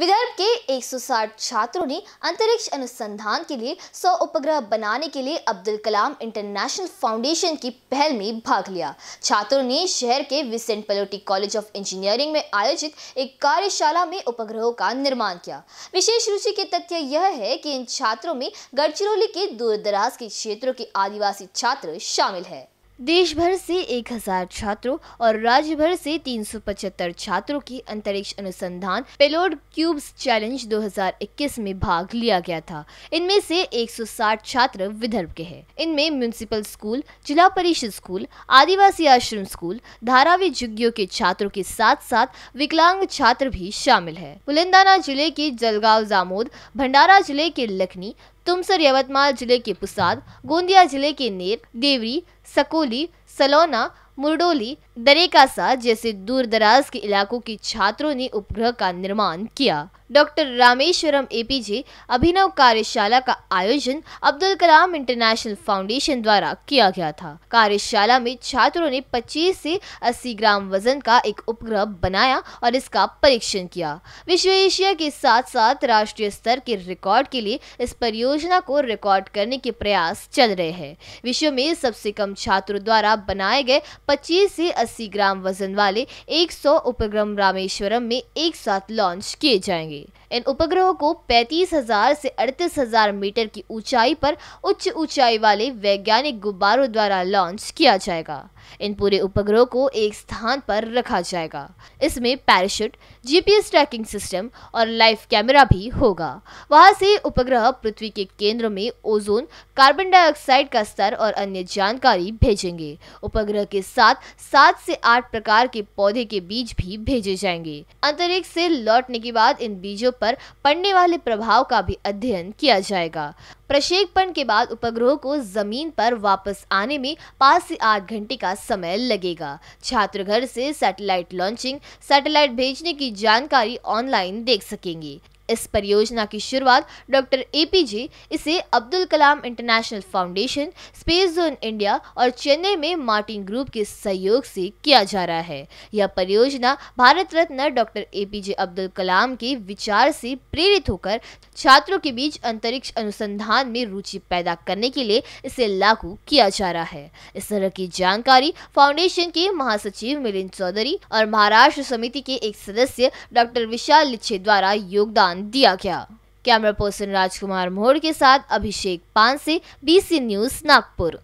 विदर्भ के 160 छात्रों ने अंतरिक्ष अनुसंधान के लिए 100 उपग्रह बनाने के लिए अब्दुल कलाम इंटरनेशनल फाउंडेशन की पहल में भाग लिया छात्रों ने शहर के Vincent Pallotti college of engineering में आयोजित एक कार्यशाला में उपग्रहों का निर्माण किया विशेष रुचि के तथ्य यह है कि इन छात्रों में गढ़चिरौली के दूर के क्षेत्रों के आदिवासी छात्र शामिल है देश भर से 1000 छात्रों और राज्य भर से 375 छात्रों की अंतरिक्ष अनुसंधान पेलोड क्यूब्स चैलेंज 2021 में भाग लिया गया था इनमें से 160 छात्र विदर्भ के हैं इनमें म्यूनिसिपल स्कूल जिला परिषद स्कूल आदिवासी आश्रम स्कूल धारावी जुग्गियों के छात्रों के साथ साथ विकलांग छात्र भी शामिल है बुलंदाना जिले के जलगांव जामोद भंडारा जिले के लखनी तुमसर यवतमाल जिले के पुसाद गोंदिया जिले के नेर देवरी सकोली सलोना मुरडोली दरेकासा जैसे दूर दराज के इलाकों के छात्रों ने उपग्रह का निर्माण किया डॉक्टर रामेश्वरम एपीजे अभिनव कार्यशाला का आयोजन अब्दुल कलाम इंटरनेशनल फाउंडेशन द्वारा किया गया था कार्यशाला में छात्रों ने 25 से 80 ग्राम वजन का एक उपग्रह बनाया और इसका परीक्षण किया विश्व एशिया के साथ साथ राष्ट्रीय स्तर के रिकॉर्ड के लिए इस परियोजना को रिकॉर्ड करने के प्रयास चल रहे हैं विश्व में सबसे कम छात्रों द्वारा बनाए गए पच्चीस से अस्सी ग्राम वजन वाले 100 उपग्रह रामेश्वरम में एक साथ लॉन्च किए जाएंगे इन उपग्रहों को 35,000 से 38,000 मीटर की ऊंचाई पर उच्च ऊंचाई वाले वैज्ञानिक गुब्बारों द्वारा लॉन्च किया जाएगा इन पूरे उपग्रहों को एक स्थान पर रखा जाएगा इसमें पैराशूट जीपीएस ट्रैकिंग सिस्टम और लाइफ कैमरा भी होगा वहां से उपग्रह पृथ्वी के केंद्र में ओजोन कार्बन डाइऑक्साइड का स्तर और अन्य जानकारी भेजेंगे उपग्रह के साथ सात से आठ प्रकार के पौधे के बीज भी भेजे जाएंगे अंतरिक्ष से लौटने के बाद इन बीजों पर पड़ने वाले प्रभाव का भी अध्ययन किया जाएगा प्रक्षेपण के बाद उपग्रह को जमीन पर वापस आने में पाँच से आठ घंटे का समय लगेगा छात्र घर से सैटेलाइट लॉन्चिंग सैटेलाइट भेजने की जानकारी ऑनलाइन देख सकेंगे इस परियोजना की शुरुआत डॉक्टर एपीजे इसे Abdul Kalam international foundation space zone India और चेन्नई में मार्टिन ग्रुप के सहयोग से किया जा रहा है यह परियोजना भारत रत्न डॉक्टर एपीजे अब्दुल कलाम के विचार से प्रेरित होकर छात्रों के बीच अंतरिक्ष अनुसंधान में रुचि पैदा करने के लिए इसे लागू किया जा रहा है इस तरह की जानकारी फाउंडेशन के महासचिव मिलिंद चौधरी और महाराष्ट्र समिति के एक सदस्य डॉक्टर विशाल लिच्छे द्वारा योगदान बयान दिया गया कैमरा पर्सन राजकुमार मोहर के साथ अभिषेक से बीसी न्यूज नागपुर